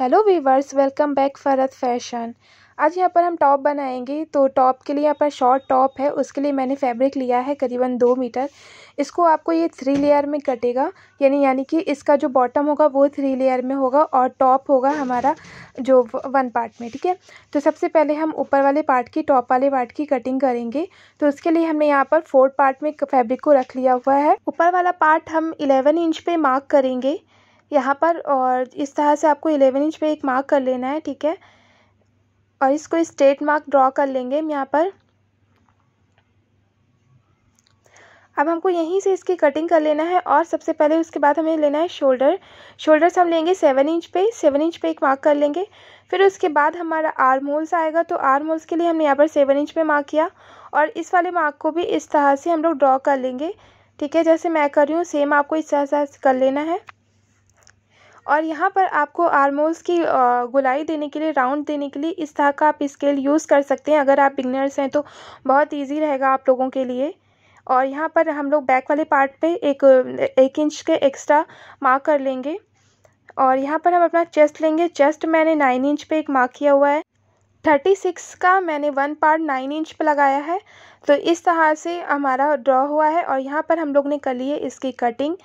hello viewers welcome back फ़रत fashion आज यहाँ पर हम टॉप बनाएंगे तो टॉप के लिए यहाँ पर शॉर्ट टॉप है उसके लिए मैंने फैब्रिक लिया है करीबन दो मीटर इसको आपको ये थ्री लेयर में कटेगा यानी यानी कि इसका जो बॉटम होगा वो थ्री लेयर में होगा और टॉप होगा हमारा जो वन पार्ट में ठीक है तो सबसे पहले हम ऊपर वाले पार्ट की टॉप वाले पार्ट की कटिंग करेंगे तो उसके लिए हमने यहाँ पर फोर्थ पार्ट में फैब्रिक को रख लिया हुआ है ऊपर वाला पार्ट हम इलेवन इंच पर मार्क करेंगे यहाँ पर और इस तरह से आपको इलेवन इंच पे एक मार्क कर लेना है ठीक है और इसको स्ट्रेट मार्क ड्रॉ कर लेंगे हम यहाँ पर अब हमको यहीं से इसकी कटिंग कर लेना है और सबसे पहले उसके बाद हमें लेना है शोल्डर शोल्डर्स हम लेंगे सेवन इंच पे सेवन इंच पे एक मार्क कर लेंगे फिर उसके बाद हमारा आर्म होल्स आएगा तो आर्म होल्स के लिए हमने यहाँ पर सेवन इंच पे मार्क किया और इस वाले मार्क को भी इस तरह से हम लोग ड्रॉ कर लेंगे ठीक है जैसे मैं कर रही हूँ सेम आपको इस तरह से कर लेना है और यहाँ पर आपको आर्मोल्स की गुलाई देने के लिए राउंड देने के लिए इस तरह का आप स्केल यूज़ कर सकते हैं अगर आप बिगनर्स हैं तो बहुत ईजी रहेगा आप लोगों के लिए और यहाँ पर हम लोग बैक वाले पार्ट पे एक एक इंच के एक्स्ट्रा मार्क कर लेंगे और यहाँ पर हम अपना चेस्ट लेंगे चेस्ट मैंने नाइन इंच पे एक मार्क किया हुआ है थर्टी सिक्स का मैंने वन पार्ट नाइन इंच पे लगाया है तो इस तरह से हमारा ड्रॉ हुआ है और यहाँ पर हम लोग ने कर ली है इसकी कटिंग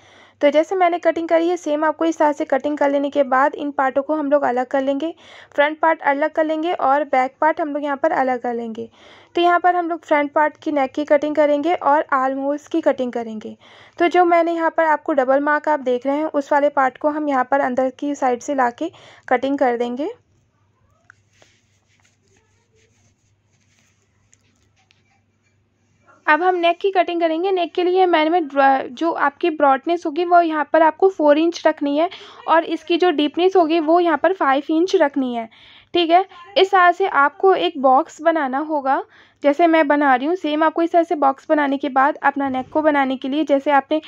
तो जैसे मैंने कटिंग करी है सेम आपको इस तरह से कटिंग कर लेने के बाद इन पार्टों को हम लोग अलग कर लेंगे फ्रंट पार्ट अलग कर लेंगे और बैक पार्ट हम लोग यहाँ पर अलग कर लेंगे तो यहाँ पर हम लोग फ्रंट पार्ट की नेक की कटिंग करेंगे और आर्म होल्स की कटिंग करेंगे तो जो मैंने यहाँ पर आपको डबल मार्क आप देख रहे हैं उस वाले पार्ट को हम यहाँ पर अंदर की साइड से ला के कटिंग कर देंगे अब हम नेक की कटिंग करेंगे नेक के लिए मैंने जो आपकी ब्रॉडनेस होगी वो यहाँ पर आपको फोर इंच रखनी है और इसकी जो डीपनेस होगी वो यहाँ पर फाइव इंच रखनी है ठीक है इस तरह से आपको एक बॉक्स बनाना होगा जैसे मैं बना रही हूँ सेम आपको इस तरह से बॉक्स बनाने के बाद अपना नेक को बनाने के लिए जैसे आपने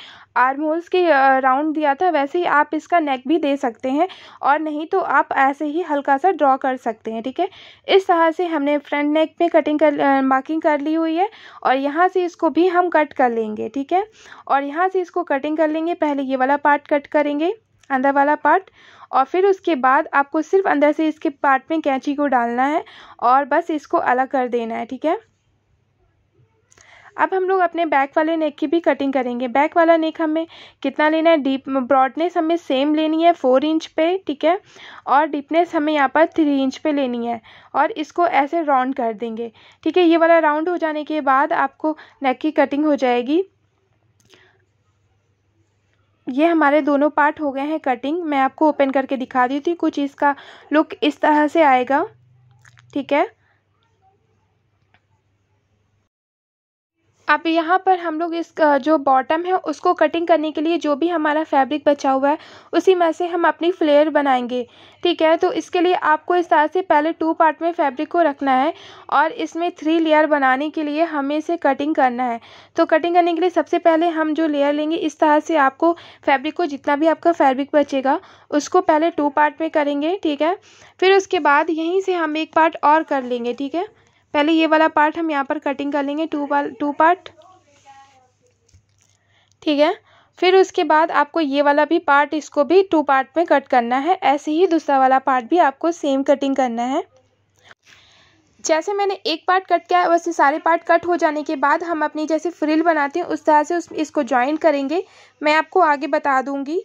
आर्म होल्स के राउंड दिया था वैसे ही आप इसका नेक भी दे सकते हैं और नहीं तो आप ऐसे ही हल्का सा ड्रॉ कर सकते हैं ठीक है इस तरह से हमने फ्रंट नेक में कटिंग कर मार्किंग कर ली हुई है और यहाँ से इसको भी हम कट कर लेंगे ठीक है और यहाँ से इसको कटिंग कर लेंगे पहले ये वाला पार्ट कट करेंगे अंदर वाला पार्ट और फिर उसके बाद आपको सिर्फ अंदर से इसके पार्ट में कैंची को डालना है और बस इसको अलग कर देना है ठीक है अब हम लोग अपने बैक वाले नेक की भी कटिंग करेंगे बैक वाला नेक हमें कितना लेना है डीप ब्रॉडनेस हमें सेम लेनी है फोर इंच पे ठीक है और डीपनेस हमें यहाँ पर थ्री इंच पे लेनी है और इसको ऐसे राउंड कर देंगे ठीक है ये वाला राउंड हो जाने के बाद आपको नेक की कटिंग हो जाएगी ये हमारे दोनों पार्ट हो गए हैं कटिंग मैं आपको ओपन करके दिखा दी थी कुछ इसका लुक इस तरह से आएगा ठीक है अब यहाँ पर हम लोग इस जो बॉटम है उसको कटिंग करने के लिए जो भी हमारा फैब्रिक बचा हुआ है उसी में से हम अपनी फ्लेयर बनाएंगे ठीक है तो इसके लिए आपको इस तरह से पहले टू पार्ट में फैब्रिक को रखना है और इसमें थ्री लेयर बनाने के लिए हमें इसे कटिंग करना है तो कटिंग करने के लिए सबसे पहले हम जो लेयर लेंगे इस तरह से आपको फैब्रिक को जितना भी आपका फैब्रिक बचेगा उसको पहले टू पार्ट में करेंगे ठीक है फिर उसके बाद यहीं से हम एक पार्ट और कर लेंगे ठीक है पहले ये वाला पार्ट हम यहाँ पर कटिंग कर लेंगे टू वाल टू पार्ट ठीक है फिर उसके बाद आपको ये वाला भी पार्ट इसको भी टू पार्ट में कट करना है ऐसे ही दूसरा वाला पार्ट भी आपको सेम कटिंग करना है जैसे मैंने एक पार्ट कट किया है वैसे सारे पार्ट कट हो जाने के बाद हम अपनी जैसे फ्रिल बनाते हैं उस तरह से उस इसको ज्वाइन करेंगे मैं आपको आगे बता दूंगी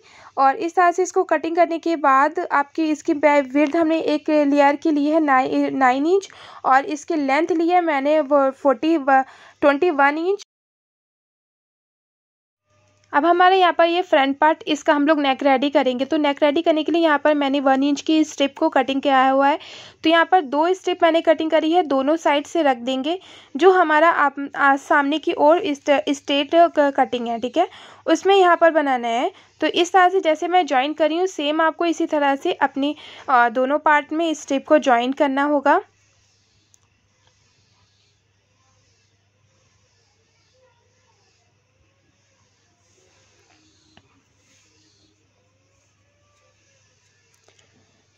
और इस तरह से इसको कटिंग करने के बाद आपकी इसकी विर्ध हमने एक लेयर की ली है नाइन नाइन इंच और इसके लेंथ ली है मैंने वो फोर्टी ट्वेंटी वन इंच अब हमारे यहाँ पर ये फ्रंट पार्ट इसका हम लोग नेक रेडी करेंगे तो नेक रेडी करने के लिए यहाँ पर मैंने वन इंच की स्ट्रिप को कटिंग किया हुआ है तो यहाँ पर दो स्ट्रिप मैंने कटिंग करी है दोनों साइड से रख देंगे जो हमारा आप आ, सामने की ओर स्ट्रेट uh, कटिंग है ठीक है उसमें यहाँ पर बनाना है तो इस तरह से जैसे मैं ज्वाइन करी हूँ सेम आपको इसी तरह से अपनी दोनों पार्ट में स्ट्रिप को ज्वाइन करना होगा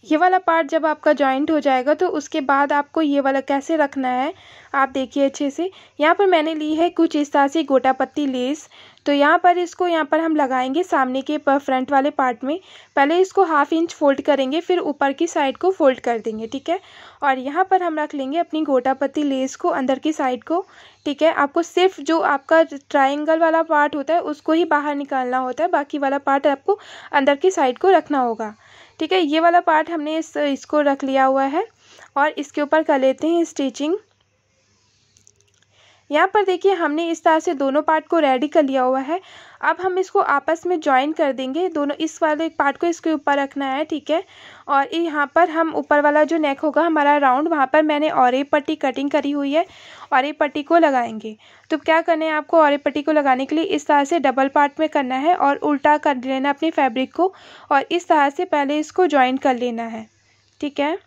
ये वाला पार्ट जब आपका जॉइंट हो जाएगा तो उसके बाद आपको ये वाला कैसे रखना है आप देखिए अच्छे से यहाँ पर मैंने ली है कुछ इस तरह से गोटा पत्ती लेस तो यहाँ पर इसको यहाँ पर हम लगाएंगे सामने के फ्रंट वाले पार्ट में पहले इसको हाफ इंच फोल्ड करेंगे फिर ऊपर की साइड को फोल्ड कर देंगे ठीक है और यहाँ पर हम रख लेंगे अपनी गोटा पत्ती लेस को अंदर की साइड को ठीक है आपको सिर्फ जो आपका ट्राइंगल वाला पार्ट होता है उसको ही बाहर निकालना होता है बाकी वाला पार्ट आपको अंदर की साइड को रखना होगा ठीक है ये वाला पार्ट हमने इस इसको रख लिया हुआ है और इसके ऊपर कर लेते हैं स्टिचिंग यहाँ पर देखिए हमने इस तरह से दोनों पार्ट को रेडी कर लिया हुआ है अब हम इसको आपस में ज्वाइन कर देंगे दोनों इस वाले पार्ट को इसके ऊपर रखना है ठीक है और यहाँ पर हम ऊपर वाला जो नेक होगा हमारा राउंड वहाँ पर मैंने और पट्टी कटिंग करी हुई है और पट्टी को लगाएंगे तो क्या करना है आपको और पट्टी को लगाने के लिए इस तरह से डबल पार्ट में करना है और उल्टा कर लेना अपनी फैब्रिक को और इस तरह से पहले इसको ज्वाइन कर लेना है ठीक है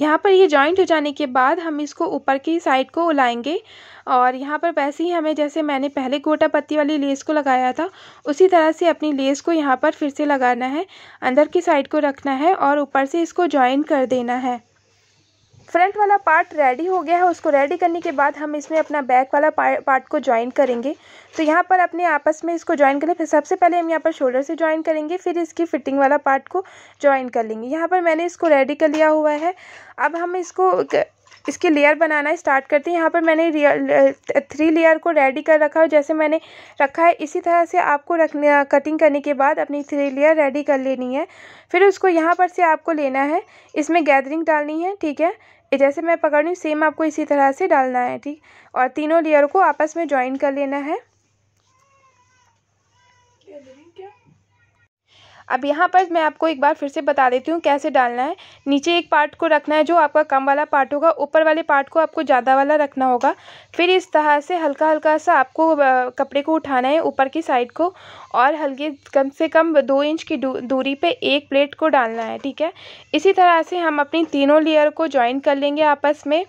यहाँ पर ये जॉइंट हो जाने के बाद हम इसको ऊपर की साइड को उलाएंगे और यहाँ पर वैसे ही हमें जैसे मैंने पहले गोटा पत्ती वाली लेस को लगाया था उसी तरह से अपनी लेस को यहाँ पर फिर से लगाना है अंदर की साइड को रखना है और ऊपर से इसको जॉइन कर देना है फ्रंट वाला पार्ट रेडी हो गया है उसको रेडी करने के बाद हम इसमें अपना बैक वाला पार्ट को ज्वाइन करेंगे तो यहाँ पर अपने आपस में इसको ज्वाइन करें फिर सबसे पहले हम यहाँ पर शोल्डर से ज्वाइन करेंगे फिर इसकी फिटिंग वाला पार्ट को ज्वाइन कर लेंगे यहाँ पर मैंने इसको रेडी कर लिया हुआ है अब हम इसको इसके लेयर बनाना स्टार्ट करते हैं यहाँ पर मैंने थ्री लेयर को रेडी कर रखा है जैसे मैंने रखा है इसी तरह से आपको रखने कटिंग करने के बाद अपनी थ्री लेयर रेडी कर लेनी है फिर उसको यहाँ पर से आपको लेना है इसमें गैदरिंग डालनी है ठीक है जैसे मैं पकड़ रही हूँ सेम आपको इसी तरह से डालना है ठीक और तीनों लेयर को आपस में ज्वाइन कर लेना है अब यहाँ पर मैं आपको एक बार फिर से बता देती हूँ कैसे डालना है नीचे एक पार्ट को रखना है जो आपका कम वाला पार्ट होगा ऊपर वाले पार्ट को आपको ज़्यादा वाला रखना होगा फिर इस तरह से हल्का हल्का सा आपको कपड़े को उठाना है ऊपर की साइड को और हल्के कम से कम दो इंच की दूरी पर एक प्लेट को डालना है ठीक है इसी तरह से हम अपनी तीनों लेयर को ज्वाइन कर लेंगे आपस में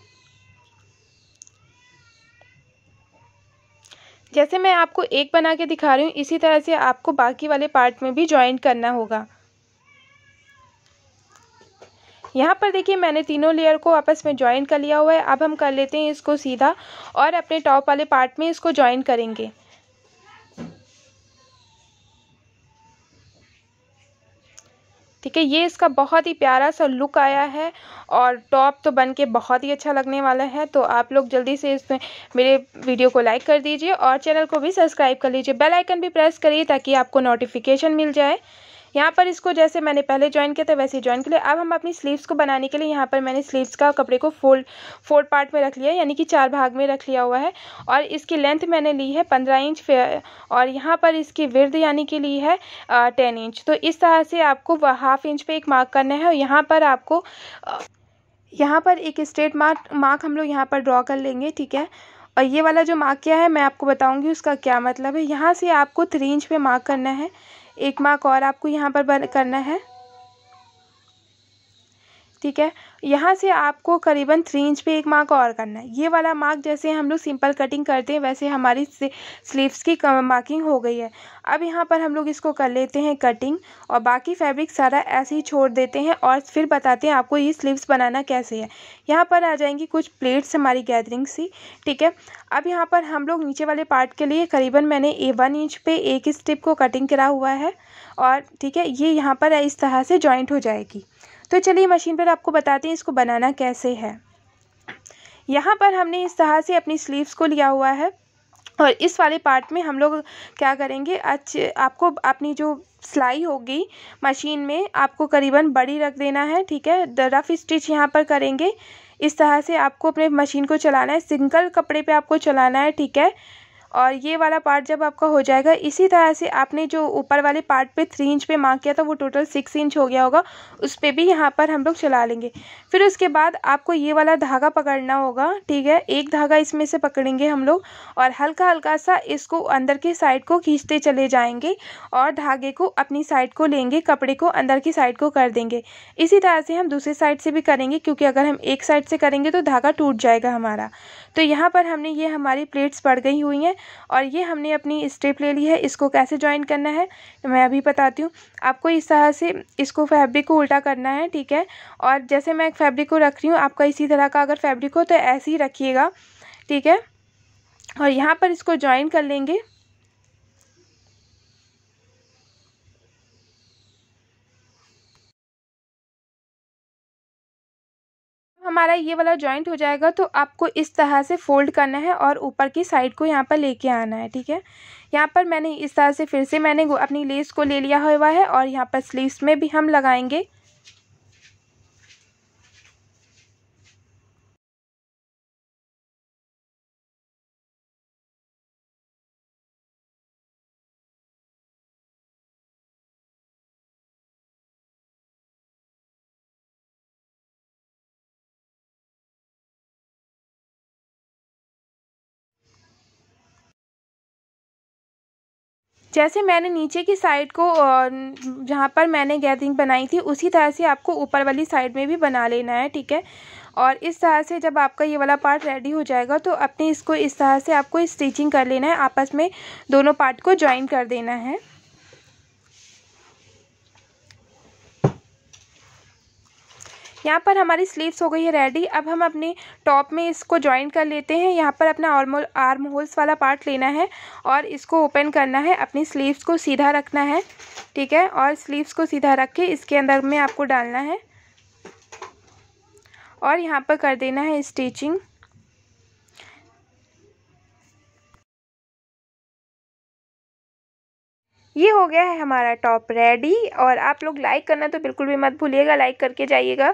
जैसे मैं आपको एक बना के दिखा रही हूँ इसी तरह से आपको बाकी वाले पार्ट में भी ज्वाइन करना होगा यहाँ पर देखिए मैंने तीनों लेयर को आपस में ज्वाइन कर लिया हुआ है अब हम कर लेते हैं इसको सीधा और अपने टॉप वाले पार्ट में इसको ज्वाइन करेंगे ठीक है ये इसका बहुत ही प्यारा सा लुक आया है और टॉप तो बन के बहुत ही अच्छा लगने वाला है तो आप लोग जल्दी से इसमें मेरे वीडियो को लाइक कर दीजिए और चैनल को भी सब्सक्राइब कर लीजिए बेल आइकन भी प्रेस करिए ताकि आपको नोटिफिकेशन मिल जाए यहाँ पर इसको जैसे मैंने पहले ज्वाइन किया था वैसे ज्वाइन के लिए अब हम अपनी स्लीव्स को बनाने के लिए यहाँ पर मैंने स्लीव्स का कपड़े को फोल्ड फोल्ड पार्ट में रख लिया यानी कि चार भाग में रख लिया हुआ है और इसकी लेंथ मैंने ली है पंद्रह इंच और यहाँ पर इसकी विर्द यानी कि ली है टेन इंच तो इस तरह से आपको हाफ इंच पर एक मार्क करना है और यहाँ पर आपको यहाँ पर एक स्ट्रेट मार्क मार्क हम लोग यहाँ पर ड्रॉ कर लेंगे ठीक है और ये वाला जो मार्क किया है मैं आपको बताऊंगी उसका क्या मतलब है यहाँ से आपको थ्री इंच पे मार्क करना है एक मार्क और आपको यहाँ पर बन करना है ठीक है यहाँ से आपको करीबन थ्री इंच पे एक मार्क और करना है ये वाला मार्क जैसे हम लोग सिंपल कटिंग करते हैं वैसे हमारी स्लीव्स की मार्किंग हो गई है अब यहाँ पर हम लोग इसको कर लेते हैं कटिंग और बाकी फैब्रिक सारा ऐसे ही छोड़ देते हैं और फिर बताते हैं आपको ये स्लीव्स बनाना कैसे है यहाँ पर आ जाएंगी कुछ प्लेट्स हमारी गैदरिंग सी ठीक है अब यहाँ पर हम लोग नीचे वाले पार्ट के लिए करीबन मैंने ए वन इंच पे एक स्टिप को कटिंग करा हुआ है और ठीक है ये यहाँ पर इस तरह से जॉइंट हो जाएगी तो चलिए मशीन पर आपको बताते हैं इसको बनाना कैसे है यहाँ पर हमने इस तरह से अपनी स्लीव्स को लिया हुआ है और इस वाले पार्ट में हम लोग क्या करेंगे अच्छे आपको अपनी जो सिलाई होगी मशीन में आपको करीबन बड़ी रख देना है ठीक है रफ़ स्टिच यहाँ पर करेंगे इस तरह से आपको अपने मशीन को चलाना है सिंगल कपड़े पे आपको चलाना है ठीक है और ये वाला पार्ट जब आपका हो जाएगा इसी तरह से आपने जो ऊपर वाले पार्ट पे थ्री इंच पे मार्क किया था वो टोटल सिक्स इंच हो गया होगा उस पर भी यहाँ पर हम लोग चला लेंगे फिर उसके बाद आपको ये वाला धागा पकड़ना होगा ठीक है एक धागा इसमें से पकड़ेंगे हम लोग और हल्का हल्का सा इसको अंदर की साइड को खींचते चले जाएंगे और धागे को अपनी साइड को लेंगे कपड़े को अंदर की साइड को कर देंगे इसी तरह से हम दूसरे साइड से भी करेंगे क्योंकि अगर हम एक साइड से करेंगे तो धागा टूट जाएगा हमारा तो यहाँ पर हमने ये हमारी प्लेट्स पड़ गई हुई हैं और ये हमने अपनी स्टेप ले ली है इसको कैसे ज्वाइन करना है मैं अभी बताती हूँ आपको इस तरह से इसको फैब्रिक को उल्टा करना है ठीक है और जैसे मैं एक फैब्रिक को रख रही हूँ आपका इसी तरह का अगर फैब्रिक हो तो ऐसे ही रखिएगा ठीक है और यहाँ पर इसको ज्वाइन कर लेंगे हमारा ये वाला जॉइंट हो जाएगा तो आपको इस तरह से फोल्ड करना है और ऊपर की साइड को यहाँ पर लेके आना है ठीक है यहाँ पर मैंने इस तरह से फिर से मैंने अपनी लेस को ले लिया हुआ है और यहाँ पर स्लीव्स में भी हम लगाएंगे जैसे मैंने नीचे की साइड को जहाँ पर मैंने गैदरिंग बनाई थी उसी तरह से आपको ऊपर वाली साइड में भी बना लेना है ठीक है और इस तरह से जब आपका ये वाला पार्ट रेडी हो जाएगा तो अपने इसको इस तरह से आपको स्टिचिंग कर लेना है आपस में दोनों पार्ट को ज्वाइन कर देना है यहाँ पर हमारी स्लीव्स हो गई है रेडी अब हम अपने टॉप में इसको ज्वाइन कर लेते हैं यहाँ पर अपना आर्मोल आर्म होल्स वाला पार्ट लेना है और इसको ओपन करना है अपनी स्लीव्स को सीधा रखना है ठीक है और स्लीव्स को सीधा रख के इसके अंदर में आपको डालना है और यहाँ पर कर देना है स्टिचिंग ये हो गया है हमारा टॉप रेडी और आप लोग लाइक करना तो बिल्कुल भी मत भूलिएगा लाइक करके जाइएगा